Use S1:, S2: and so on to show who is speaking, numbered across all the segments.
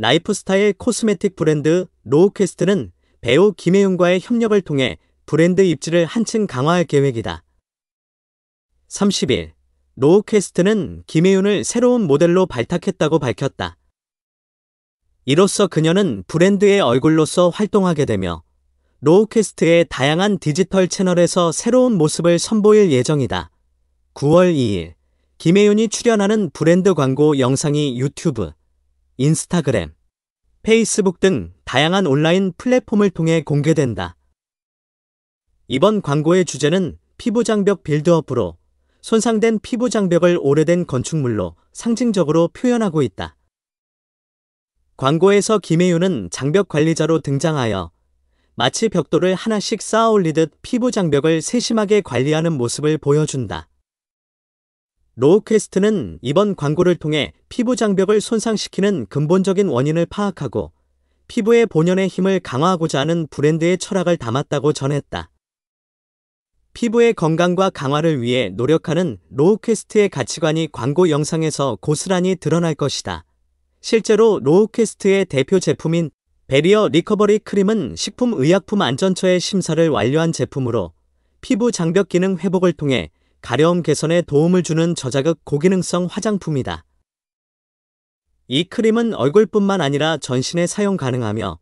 S1: 라이프스타일 코스메틱 브랜드 로우퀘스트는 배우 김혜윤과의 협력을 통해 브랜드 입지를 한층 강화할 계획이다. 30일 로우퀘스트는 김혜윤을 새로운 모델로 발탁했다고 밝혔다. 이로써 그녀는 브랜드의 얼굴로서 활동하게 되며 로우퀘스트의 다양한 디지털 채널에서 새로운 모습을 선보일 예정이다. 9월 2일 김혜윤이 출연하는 브랜드 광고 영상이 유튜브 인스타그램, 페이스북 등 다양한 온라인 플랫폼을 통해 공개된다. 이번 광고의 주제는 피부장벽 빌드업으로 손상된 피부장벽을 오래된 건축물로 상징적으로 표현하고 있다. 광고에서 김혜윤은 장벽 관리자로 등장하여 마치 벽돌을 하나씩 쌓아 올리듯 피부장벽을 세심하게 관리하는 모습을 보여준다. 로우퀘스트는 이번 광고를 통해 피부 장벽을 손상시키는 근본적인 원인을 파악하고 피부의 본연의 힘을 강화하고자 하는 브랜드의 철학을 담았다고 전했다. 피부의 건강과 강화를 위해 노력하는 로우퀘스트의 가치관이 광고 영상에서 고스란히 드러날 것이다. 실제로 로우퀘스트의 대표 제품인 베리어 리커버리 크림은 식품의약품안전처의 심사를 완료한 제품으로 피부 장벽 기능 회복을 통해 가려움 개선에 도움을 주는 저자극 고기능성 화장품이다. 이 크림은 얼굴뿐만 아니라 전신에 사용 가능하며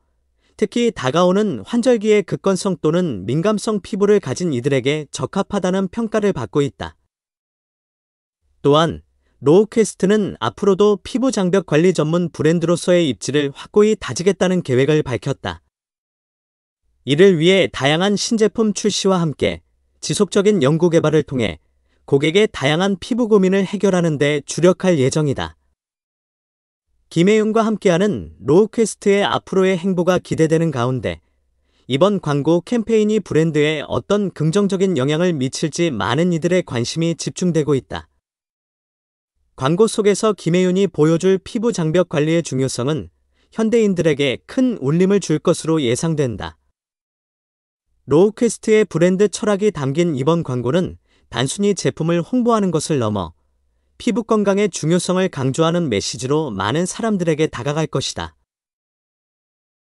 S1: 특히 다가오는 환절기의 극건성 또는 민감성 피부를 가진 이들에게 적합하다는 평가를 받고 있다. 또한 로우퀘스트는 앞으로도 피부 장벽 관리 전문 브랜드로서의 입지를 확고히 다지겠다는 계획을 밝혔다. 이를 위해 다양한 신제품 출시와 함께 지속적인 연구 개발을 통해 고객의 다양한 피부 고민을 해결하는 데 주력할 예정이다. 김혜윤과 함께하는 로우퀘스트의 앞으로의 행보가 기대되는 가운데 이번 광고 캠페인이 브랜드에 어떤 긍정적인 영향을 미칠지 많은 이들의 관심이 집중되고 있다. 광고 속에서 김혜윤이 보여줄 피부 장벽 관리의 중요성은 현대인들에게 큰 울림을 줄 것으로 예상된다. 로우퀘스트의 브랜드 철학이 담긴 이번 광고는 단순히 제품을 홍보하는 것을 넘어 피부 건강의 중요성을 강조하는 메시지로 많은 사람들에게 다가갈 것이다.